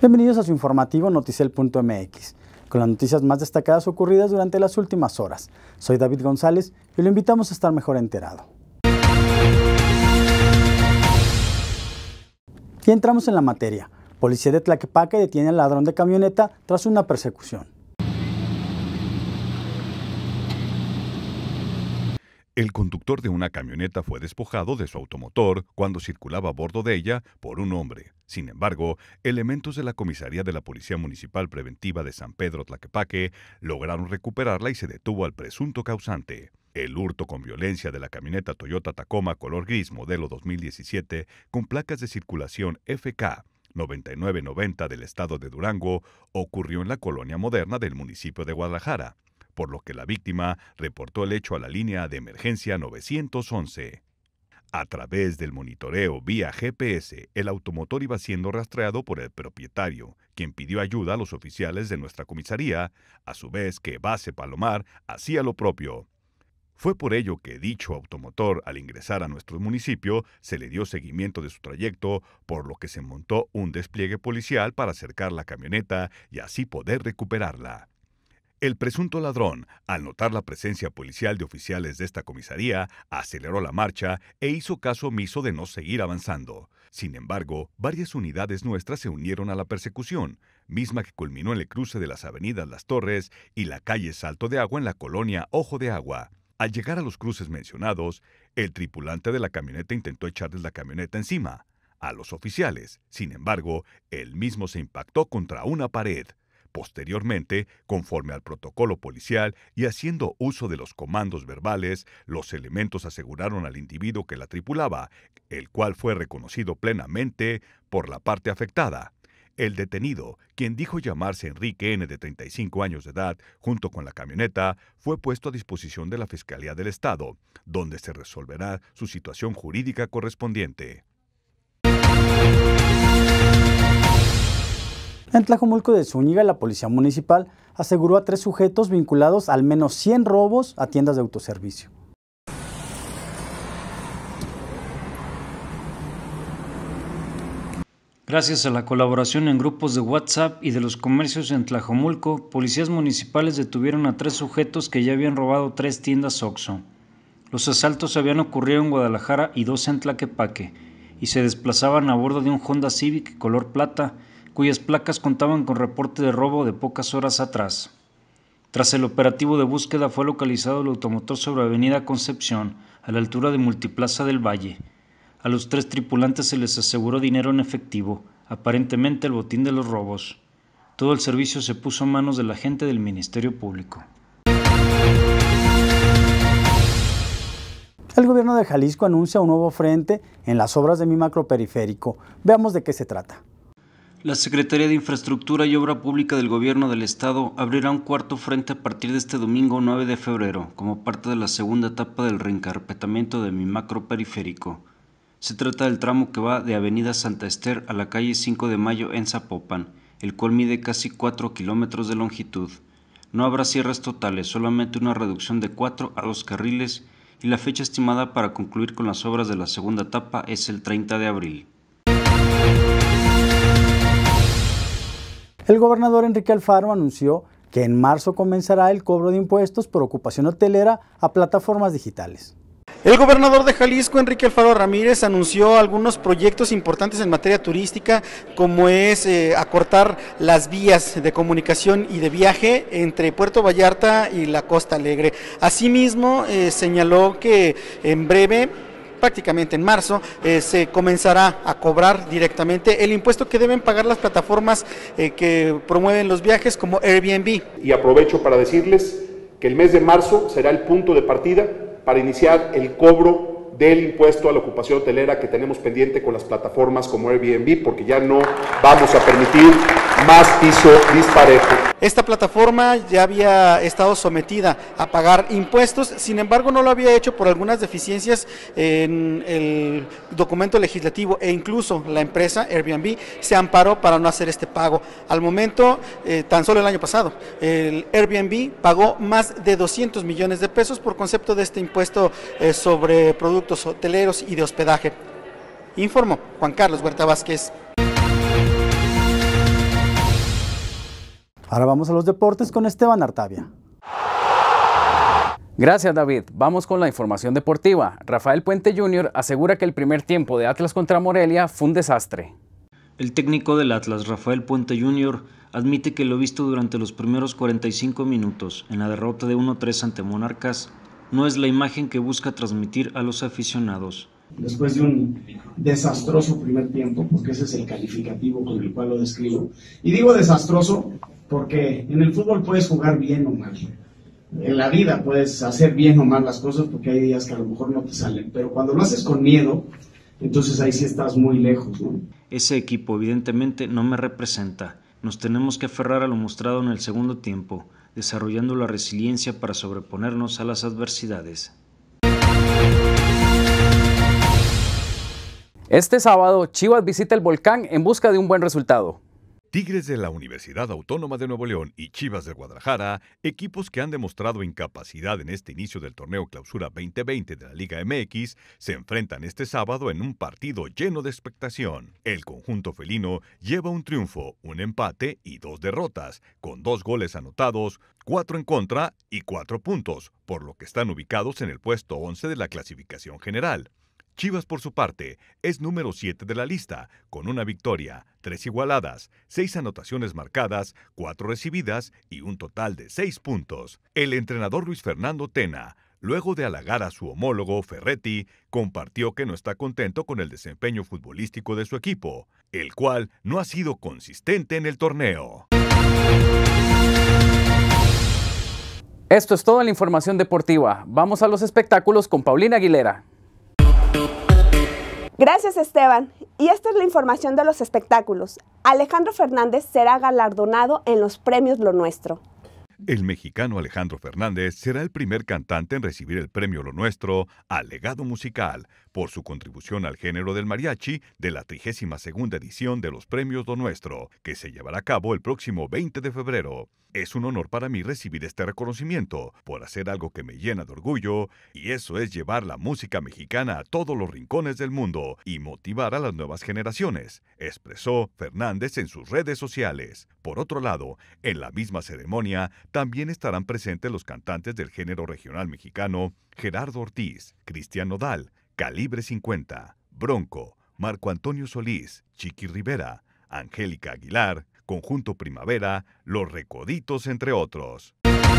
Bienvenidos a su informativo noticel.mx, con las noticias más destacadas ocurridas durante las últimas horas. Soy David González y lo invitamos a estar mejor enterado. Y entramos en la materia. Policía de Tlaquepaque detiene al ladrón de camioneta tras una persecución. El conductor de una camioneta fue despojado de su automotor cuando circulaba a bordo de ella por un hombre. Sin embargo, elementos de la comisaría de la Policía Municipal Preventiva de San Pedro Tlaquepaque lograron recuperarla y se detuvo al presunto causante. El hurto con violencia de la camioneta Toyota Tacoma color gris modelo 2017 con placas de circulación FK 9990 del estado de Durango ocurrió en la colonia moderna del municipio de Guadalajara por lo que la víctima reportó el hecho a la línea de emergencia 911. A través del monitoreo vía GPS, el automotor iba siendo rastreado por el propietario, quien pidió ayuda a los oficiales de nuestra comisaría, a su vez que Base Palomar hacía lo propio. Fue por ello que dicho automotor, al ingresar a nuestro municipio, se le dio seguimiento de su trayecto, por lo que se montó un despliegue policial para acercar la camioneta y así poder recuperarla. El presunto ladrón, al notar la presencia policial de oficiales de esta comisaría, aceleró la marcha e hizo caso omiso de no seguir avanzando. Sin embargo, varias unidades nuestras se unieron a la persecución, misma que culminó en el cruce de las avenidas Las Torres y la calle Salto de Agua en la colonia Ojo de Agua. Al llegar a los cruces mencionados, el tripulante de la camioneta intentó echarles la camioneta encima a los oficiales. Sin embargo, él mismo se impactó contra una pared. Posteriormente, conforme al protocolo policial y haciendo uso de los comandos verbales, los elementos aseguraron al individuo que la tripulaba, el cual fue reconocido plenamente por la parte afectada. El detenido, quien dijo llamarse Enrique N. de 35 años de edad, junto con la camioneta, fue puesto a disposición de la Fiscalía del Estado, donde se resolverá su situación jurídica correspondiente. En Tlajomulco de Zúñiga, la Policía Municipal aseguró a tres sujetos vinculados al menos 100 robos a tiendas de autoservicio. Gracias a la colaboración en grupos de WhatsApp y de los comercios en Tlajomulco, policías municipales detuvieron a tres sujetos que ya habían robado tres tiendas OXXO. Los asaltos habían ocurrido en Guadalajara y dos en Tlaquepaque, y se desplazaban a bordo de un Honda Civic color plata cuyas placas contaban con reporte de robo de pocas horas atrás. Tras el operativo de búsqueda fue localizado el automotor sobre Avenida Concepción, a la altura de Multiplaza del Valle. A los tres tripulantes se les aseguró dinero en efectivo, aparentemente el botín de los robos. Todo el servicio se puso en manos de la gente del Ministerio Público. El gobierno de Jalisco anuncia un nuevo frente en las obras de mi macroperiférico. Veamos de qué se trata. La Secretaría de Infraestructura y Obra Pública del Gobierno del Estado abrirá un cuarto frente a partir de este domingo 9 de febrero, como parte de la segunda etapa del reencarpetamiento de mi macro periférico. Se trata del tramo que va de Avenida Santa Esther a la calle 5 de Mayo en Zapopan, el cual mide casi 4 kilómetros de longitud. No habrá cierres totales, solamente una reducción de 4 a 2 carriles y la fecha estimada para concluir con las obras de la segunda etapa es el 30 de abril. El gobernador Enrique Alfaro anunció que en marzo comenzará el cobro de impuestos por ocupación hotelera a plataformas digitales. El gobernador de Jalisco, Enrique Alfaro Ramírez, anunció algunos proyectos importantes en materia turística, como es eh, acortar las vías de comunicación y de viaje entre Puerto Vallarta y la Costa Alegre. Asimismo, eh, señaló que en breve prácticamente en marzo, eh, se comenzará a cobrar directamente el impuesto que deben pagar las plataformas eh, que promueven los viajes como Airbnb. Y aprovecho para decirles que el mes de marzo será el punto de partida para iniciar el cobro del impuesto a la ocupación hotelera que tenemos pendiente con las plataformas como Airbnb, porque ya no vamos a permitir más piso disparejo. Esta plataforma ya había estado sometida a pagar impuestos, sin embargo no lo había hecho por algunas deficiencias en el documento legislativo e incluso la empresa Airbnb se amparó para no hacer este pago. Al momento, eh, tan solo el año pasado, el Airbnb pagó más de 200 millones de pesos por concepto de este impuesto eh, sobre productos hoteleros y de hospedaje. Informó Juan Carlos Huerta Vázquez. Ahora vamos a los deportes con Esteban Artavia. Gracias David. Vamos con la información deportiva. Rafael Puente Jr. asegura que el primer tiempo de Atlas contra Morelia fue un desastre. El técnico del Atlas, Rafael Puente Jr., admite que lo visto durante los primeros 45 minutos en la derrota de 1-3 ante Monarcas no es la imagen que busca transmitir a los aficionados. Después de un desastroso primer tiempo, porque ese es el calificativo con el cual lo describo, y digo desastroso porque en el fútbol puedes jugar bien o mal. En la vida puedes hacer bien o mal las cosas porque hay días que a lo mejor no te salen. Pero cuando lo haces con miedo, entonces ahí sí estás muy lejos. Ese equipo evidentemente no me representa. Nos tenemos que aferrar a lo mostrado en el segundo tiempo, desarrollando la resiliencia para sobreponernos a las adversidades. Este sábado, Chivas visita el volcán en busca de un buen resultado. Tigres de la Universidad Autónoma de Nuevo León y Chivas de Guadalajara, equipos que han demostrado incapacidad en este inicio del torneo Clausura 2020 de la Liga MX, se enfrentan este sábado en un partido lleno de expectación. El conjunto felino lleva un triunfo, un empate y dos derrotas, con dos goles anotados, cuatro en contra y cuatro puntos, por lo que están ubicados en el puesto 11 de la clasificación general. Chivas, por su parte, es número 7 de la lista, con una victoria, tres igualadas, seis anotaciones marcadas, cuatro recibidas y un total de seis puntos. El entrenador Luis Fernando Tena, luego de halagar a su homólogo Ferretti, compartió que no está contento con el desempeño futbolístico de su equipo, el cual no ha sido consistente en el torneo. Esto es toda la información deportiva. Vamos a los espectáculos con Paulina Aguilera. Gracias Esteban. Y esta es la información de los espectáculos. Alejandro Fernández será galardonado en los premios Lo Nuestro. El mexicano Alejandro Fernández será el primer cantante en recibir el premio Lo Nuestro al legado musical por su contribución al género del mariachi de la 32 edición de los premios Lo Nuestro, que se llevará a cabo el próximo 20 de febrero. Es un honor para mí recibir este reconocimiento por hacer algo que me llena de orgullo, y eso es llevar la música mexicana a todos los rincones del mundo y motivar a las nuevas generaciones, expresó Fernández en sus redes sociales. Por otro lado, en la misma ceremonia también estarán presentes los cantantes del género regional mexicano Gerardo Ortiz, Cristian Nodal, Calibre 50, Bronco, Marco Antonio Solís, Chiqui Rivera, Angélica Aguilar, Conjunto Primavera, Los Recoditos, entre otros. Dana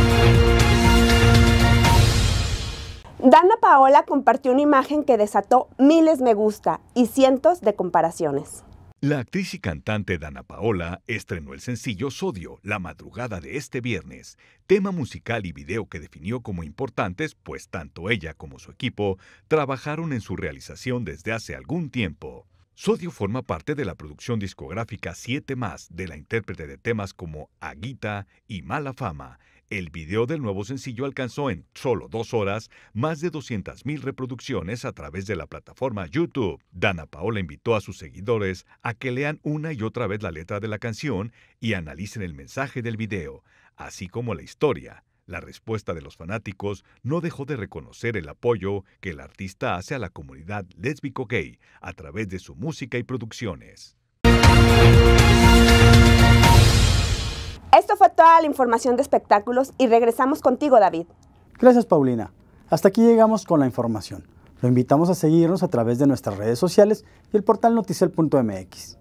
Paola compartió una imagen que desató miles me gusta y cientos de comparaciones. La actriz y cantante Dana Paola estrenó el sencillo Sodio la madrugada de este viernes, tema musical y video que definió como importantes, pues tanto ella como su equipo trabajaron en su realización desde hace algún tiempo. Sodio forma parte de la producción discográfica Siete más de la intérprete de temas como Aguita y Mala Fama, el video del nuevo sencillo alcanzó en solo dos horas más de 200.000 reproducciones a través de la plataforma YouTube. Dana Paola invitó a sus seguidores a que lean una y otra vez la letra de la canción y analicen el mensaje del video, así como la historia. La respuesta de los fanáticos no dejó de reconocer el apoyo que el artista hace a la comunidad lésbico-gay a través de su música y producciones toda la información de espectáculos y regresamos contigo, David. Gracias, Paulina. Hasta aquí llegamos con la información. Lo invitamos a seguirnos a través de nuestras redes sociales y el portal Noticel.mx.